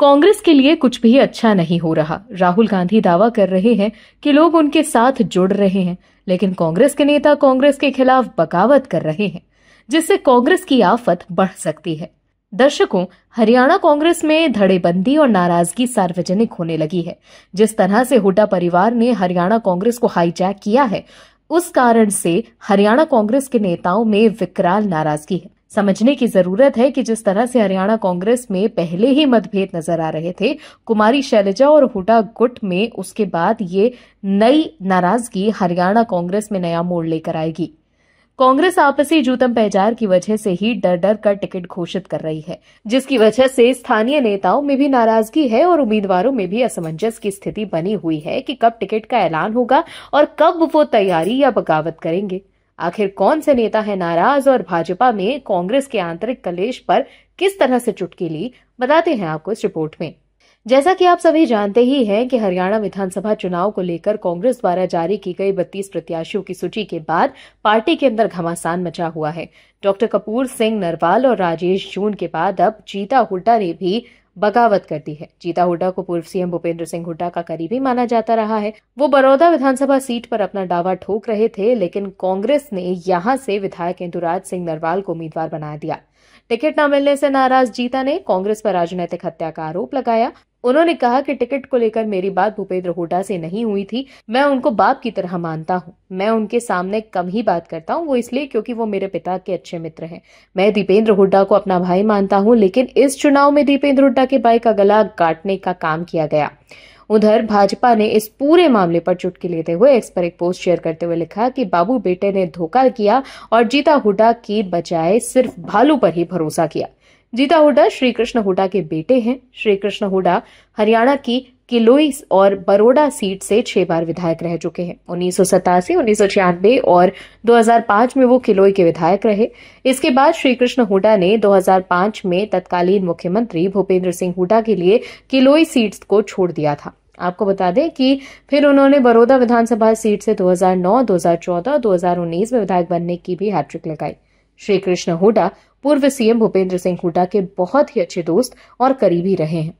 कांग्रेस के लिए कुछ भी अच्छा नहीं हो रहा राहुल गांधी दावा कर रहे हैं कि लोग उनके साथ जुड़ रहे हैं लेकिन कांग्रेस के नेता कांग्रेस के खिलाफ बगावत कर रहे हैं जिससे कांग्रेस की आफत बढ़ सकती है दर्शकों हरियाणा कांग्रेस में धड़ेबंदी और नाराजगी सार्वजनिक होने लगी है जिस तरह से हुड्डा परिवार ने हरियाणा कांग्रेस को हाईजैक किया है उस कारण से हरियाणा कांग्रेस के नेताओं में विकराल नाराजगी है समझने की जरूरत है कि जिस तरह से हरियाणा कांग्रेस में पहले ही मतभेद नजर आ रहे थे कुमारी शैलजा और हुडा गुट में उसके बाद ये नई नाराजगी हरियाणा कांग्रेस में नया मोड़ लेकर आएगी कांग्रेस आपसी जूतम पहचार की वजह से ही डर डर कर टिकट घोषित कर रही है जिसकी वजह से स्थानीय नेताओं में भी नाराजगी है और उम्मीदवारों में भी असमंजस की स्थिति बनी हुई है कि कब टिकट का ऐलान होगा और कब वो तैयारी या बगावत करेंगे आखिर कौन से नेता है नाराज और भाजपा में कांग्रेस के आंतरिक कलेश पर किस तरह से चुटकी ली बताते हैं आपको इस रिपोर्ट में जैसा कि आप सभी जानते ही हैं कि हरियाणा विधानसभा चुनाव को लेकर कांग्रेस द्वारा जारी की गई बत्तीस प्रत्याशियों की सूची के बाद पार्टी के अंदर घमासान मचा हुआ है डॉक्टर कपूर सिंह नरवाल और राजेश जून के बाद अब जीता हुड्डा ने भी बगावत कर दी है जीता हुड्डा को पूर्व सीएम भूपेंद्र सिंह हुड्डा का करीबी माना जाता रहा है वो बड़ौदा विधानसभा सीट पर अपना दावा ठोक रहे थे लेकिन कांग्रेस ने यहाँ से विधायक इंदुराज सिंह नरवाल को उम्मीदवार बना दिया टिकट न मिलने से नाराज जीता ने कांग्रेस पर राजनीतिक हत्या का आरोप लगाया उन्होंने कहा कि टिकट को लेकर मेरी बात भूपेंद्र हुडा से नहीं हुई थी मैं उनको बाप की तरह मानता हूँ मैं उनके सामने कम ही बात करता हूँ वो इसलिए क्योंकि वो मेरे पिता के अच्छे मित्र हैं मैं दीपेंद्र हुड्डा को अपना भाई मानता हूँ लेकिन इस चुनाव में दीपेंद्र हुड्डा के भाई का गला काटने का काम किया गया उधर भाजपा ने इस पूरे मामले पर चुटकी लेते हुए इस पर एक पोस्ट शेयर करते हुए लिखा कि बाबू बेटे ने धोखा किया और जीता हुडा की बजाय सिर्फ भालू पर ही भरोसा किया जीता हुडा श्री कृष्ण हुडा के बेटे हैं श्री कृष्ण हुडा हरियाणा की किलोई और बरोडा सीट से छह बार विधायक रह चुके हैं उन्नीस सौ सतासी उन्नीस सौ और 2005 में वो किलोई के विधायक रहे इसके बाद श्री कृष्ण हुडा ने 2005 में तत्कालीन मुख्यमंत्री भूपेंद्र सिंह हुडा के लिए किलोई सीट को छोड़ दिया था आपको बता दें कि फिर उन्होंने बरोदा विधानसभा सीट से 2009, 2014, 2019 में विधायक बनने की भी हैट्रिक लगाई श्री कृष्ण हुडा पूर्व सीएम भूपेंद्र सिंह हुडा के बहुत ही अच्छे दोस्त और करीबी रहे हैं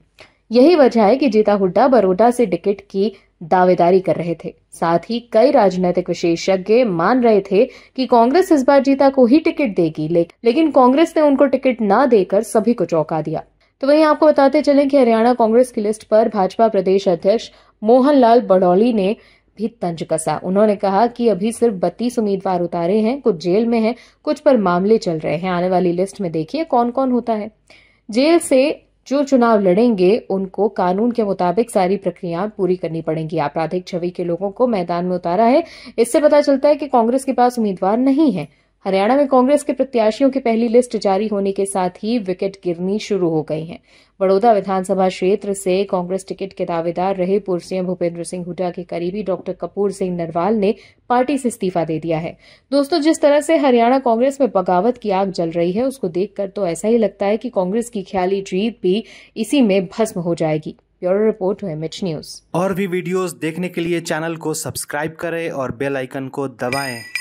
यही वजह है कि जीता हुड्डा बरोडा से टिकट की दावेदारी कर रहे थे साथ ही कई राजनीतिक विशेषज्ञ मान रहे थे कि कांग्रेस इस बार जीता को ही टिकट देगी ले, लेकिन कांग्रेस ने उनको टिकट ना देकर सभी को चौंका दिया तो वहीं आपको बताते चलें कि हरियाणा कांग्रेस की लिस्ट पर भाजपा प्रदेश अध्यक्ष मोहनलाल बड़ौली ने भी तंज कसा उन्होंने कहा कि अभी सिर्फ बत्तीस उम्मीदवार उतारे हैं कुछ जेल में हैं कुछ पर मामले चल रहे हैं आने वाली लिस्ट में देखिए कौन कौन होता है जेल से जो चुनाव लड़ेंगे उनको कानून के मुताबिक सारी प्रक्रियाएं पूरी करनी पड़ेंगी आपराधिक छवि के लोगों को मैदान में उतारा है इससे पता चलता है कि कांग्रेस के पास उम्मीदवार नहीं है हरियाणा में कांग्रेस के प्रत्याशियों की पहली लिस्ट जारी होने के साथ ही विकेट गिरनी शुरू हो गई हैं बड़ौदा विधानसभा क्षेत्र से कांग्रेस टिकट के दावेदार रहे पूर्व सीएम भूपेंद्र सिंह हुड्डा के करीबी डॉक्टर कपूर सिंह नरवाल ने पार्टी से इस्तीफा दे दिया है दोस्तों जिस तरह से हरियाणा कांग्रेस में बगावत की आग जल रही है उसको देखकर तो ऐसा ही लगता है कि कांग्रेस की ख्याली जीत भी इसी में भस्म हो जाएगी ब्यूरो रिपोर्ट एमएच न्यूज और भी वीडियोस देखने के लिए चैनल को सब्सक्राइब करें और बेल आइकन को दबाएं